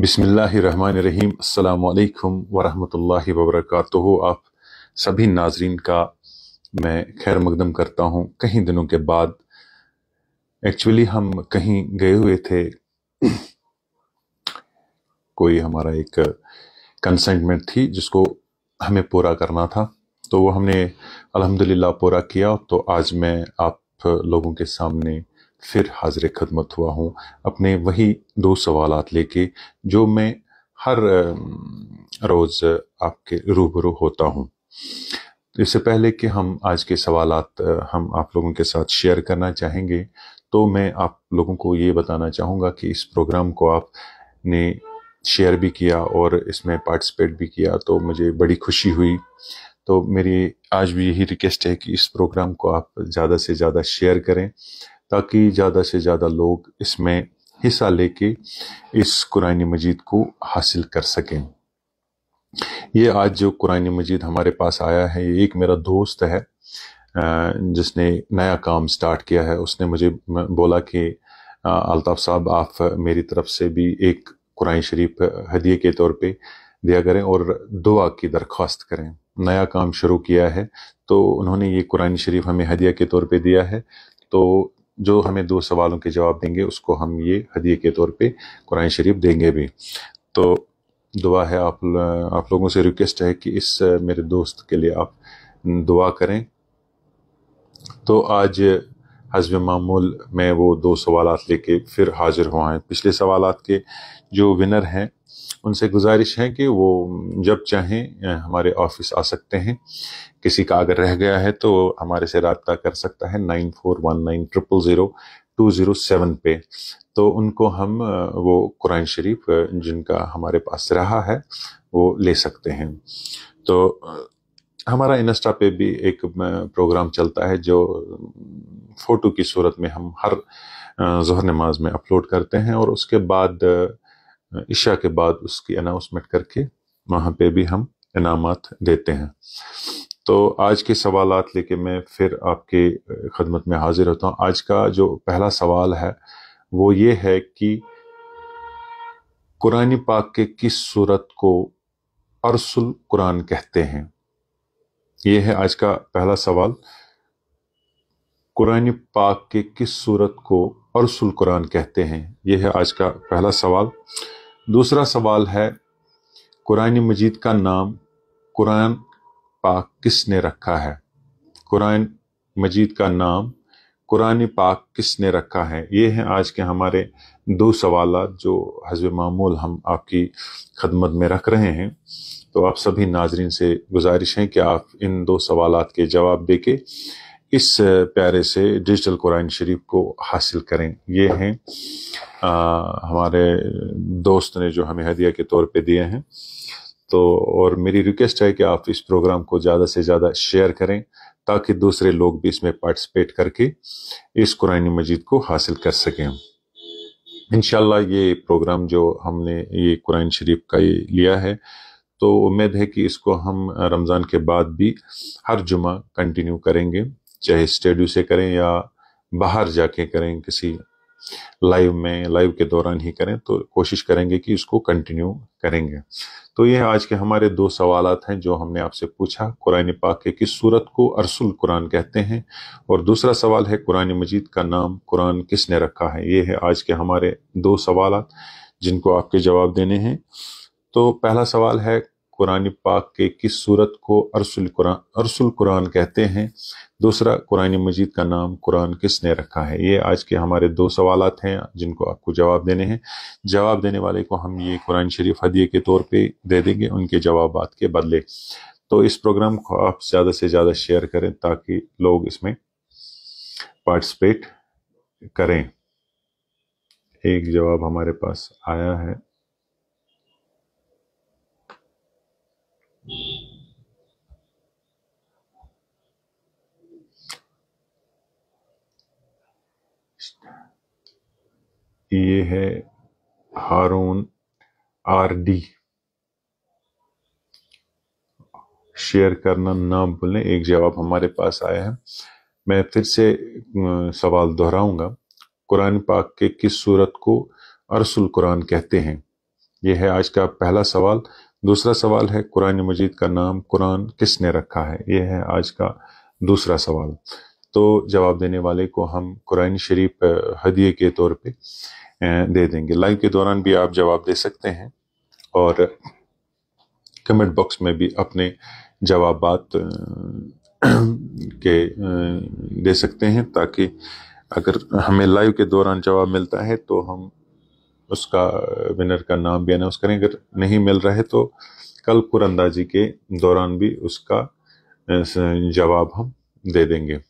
बिसमीम् अल्लाम वरहमल वबरक आप सभी नाजरीन का मैं खैर मकदम करता हूँ कहीं दिनों के बाद एक्चुअली हम कहीं गए हुए थे कोई हमारा एक कंसेंटमेंट थी जिसको हमें पूरा करना था तो वो हमने अल्हम्दुलिल्लाह पूरा किया तो आज मैं आप लोगों के सामने फिर हाजिर खदमत हुआ हूँ अपने वही दो सवाल लेके जो मैं हर रोज़ आपके रूबरू होता हूँ इससे पहले कि हम आज के सवाल हम आप लोगों के साथ शेयर करना चाहेंगे तो मैं आप लोगों को ये बताना चाहूँगा कि इस प्रोग्राम को आपने शेयर भी किया और इसमें पार्टिसिपेट भी किया तो मुझे बड़ी खुशी हुई तो मेरी आज भी यही रिक्वेस्ट है कि इस प्रोग्राम को आप ज़्यादा से ज़्यादा शेयर करें ताकि ज़्यादा से ज़्यादा लोग इसमें हिस्सा लेके इस कुरान मजीद को हासिल कर सकें ये आज जो कुरान मजीद हमारे पास आया है ये एक मेरा दोस्त है जिसने नया काम स्टार्ट किया है उसने मुझे बोला कि अलताफ़ साहब आप मेरी तरफ से भी एक कुरान शरीफ हदीये के तौर पे दिया करें और दुआ की दरख्वास्त करें नया काम शुरू किया है तो उन्होंने ये कुरान शरीफ हमें हदिया के तौर पे दिया है तो जो हमें दो सवालों के जवाब देंगे उसको हम ये हदीये के तौर पे कुरान शरीफ देंगे भी तो दुआ है आप आप लोगों से रिक्वेस्ट है कि इस मेरे दोस्त के लिए आप दुआ करें तो आज हजब मामूल में वो दो सवाल लेके फिर हाजिर हुआ है पिछले सवाल के जो विनर हैं उनसे गुजारिश है कि वो जब चाहें हमारे ऑफिस आ सकते हैं किसी का अगर रह गया है तो हमारे से रबता कर सकता है nine four one nine triple zero two zero seven पे तो उनको हम वो कुरान शरीफ जिनका हमारे पास रहा है वो ले सकते हैं तो हमारा इंस्टा पे भी एक प्रोग्राम चलता है जो फ़ोटो की सूरत में हम हर जहर नमाज में अपलोड करते हैं और उसके बाद इशा के बाद उसकी अनाउंसमेंट करके वहाँ पे भी हम इनामत देते हैं तो आज के सवाल लेके मैं फिर आपके खदमत में हाजिर होता हूँ आज का जो पहला सवाल है वो ये है कि कुरानी पाक के किस सूरत को अरसुल कुरान कहते हैं ये है आज का पहला सवाल कुरान पाक के किस सूरत को अरसुल कुरान कहते हैं यह है आज का पहला सवाल दूसरा सवाल है कुरान मजीद का नाम कुरान पाक किसने रखा है कुरान मजीद का नाम कुरान पाक किसने रखा है ये हैं आज के हमारे दो सवाल जो हजब मामूल हम आपकी खदमत में रख रहे हैं तो आप सभी नाजरन से गुजारिश हैं कि आप इन दो सवाल के जवाब दे के इस प्यारे से डिजिटल कुरान शरीफ को हासिल करें ये हैं हमारे दोस्त ने जो हमें हदिया के तौर पे दिए हैं तो और मेरी रिक्वेस्ट है कि आप इस प्रोग्राम को ज़्यादा से ज़्यादा शेयर करें ताकि दूसरे लोग भी इसमें पार्टिसिपेट करके इस कुरान मजीद को हासिल कर सकें इन ये प्रोग्राम जो हमने ये कुरान शरीफ का ये लिया है तो उम्मीद है कि इसको हम रमज़ान के बाद भी हर जुमा कंटिन्यू करेंगे चाहे स्टेडियो से करें या बाहर जाके करें किसी लाइव में लाइव के दौरान ही करें तो कोशिश करेंगे कि इसको कंटिन्यू करेंगे तो ये आज के हमारे दो सवाल हैं जो हमने आपसे पूछा कुरान पाक के किस सूरत को अरसुल कुरान कहते हैं और दूसरा सवाल है कुरान मजीद का नाम कुरान किसने रखा है ये है आज के हमारे दो सवाल जिनको आपके जवाब देने हैं तो पहला सवाल है कुरान पाक के किस सूरत को अरसुल कुरान अरसुल कुरान कहते हैं दूसरा कुरान मजीद का नाम कुरान किसने रखा है ये आज के हमारे दो सवाल हैं जिनको आपको जवाब देने हैं जवाब देने वाले को हम ये कुरान शरीफ हदीय के तौर पे दे देंगे उनके जवाब के बदले तो इस प्रोग्राम को आप ज़्यादा से ज़्यादा शेयर करें ताकि लोग इसमें पार्टिसपेट करें एक जवाब हमारे पास आया है ये है हारून आर डी शेयर करना ना भूलें एक जवाब हमारे पास आया है मैं फिर से सवाल दोहराऊंगा कुरान पाक के किस सूरत को अरसुल कुरान कहते हैं यह है आज का पहला सवाल दूसरा सवाल है कुरान मजीद का नाम कुरान किसने रखा है यह है आज का दूसरा सवाल तो जवाब देने वाले को हम कुरान शरीफ हदिये के तौर पे दे देंगे लाइव के दौरान भी आप जवाब दे सकते हैं और कमेंट बॉक्स में भी अपने जवाब के दे सकते हैं ताकि अगर हमें लाइव के दौरान जवाब मिलता है तो हम उसका विनर का नाम भी अनाउंस करें अगर नहीं मिल रहा है तो कल कुरंदाजी के दौरान भी उसका जवाब हम दे देंगे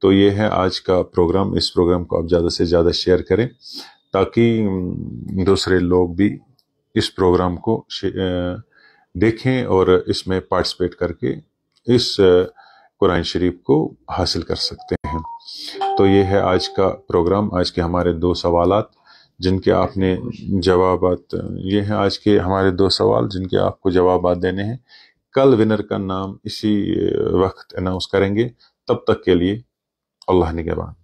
तो ये है आज का प्रोग्राम इस प्रोग्राम को आप ज़्यादा से ज़्यादा शेयर करें ताकि दूसरे लोग भी इस प्रोग्राम को देखें और इसमें पार्टिसिपेट करके इस कुरान शरीफ को हासिल कर सकते हैं तो ये है आज का प्रोग्राम आज के हमारे दो सवाल जिनके आपने जवाब ये हैं आज के हमारे दो सवाल जिनके आपको जवाब देने हैं कल विनर का नाम इसी वक्त अनाउंस करेंगे तब तक के लिए अल्लाह निगबान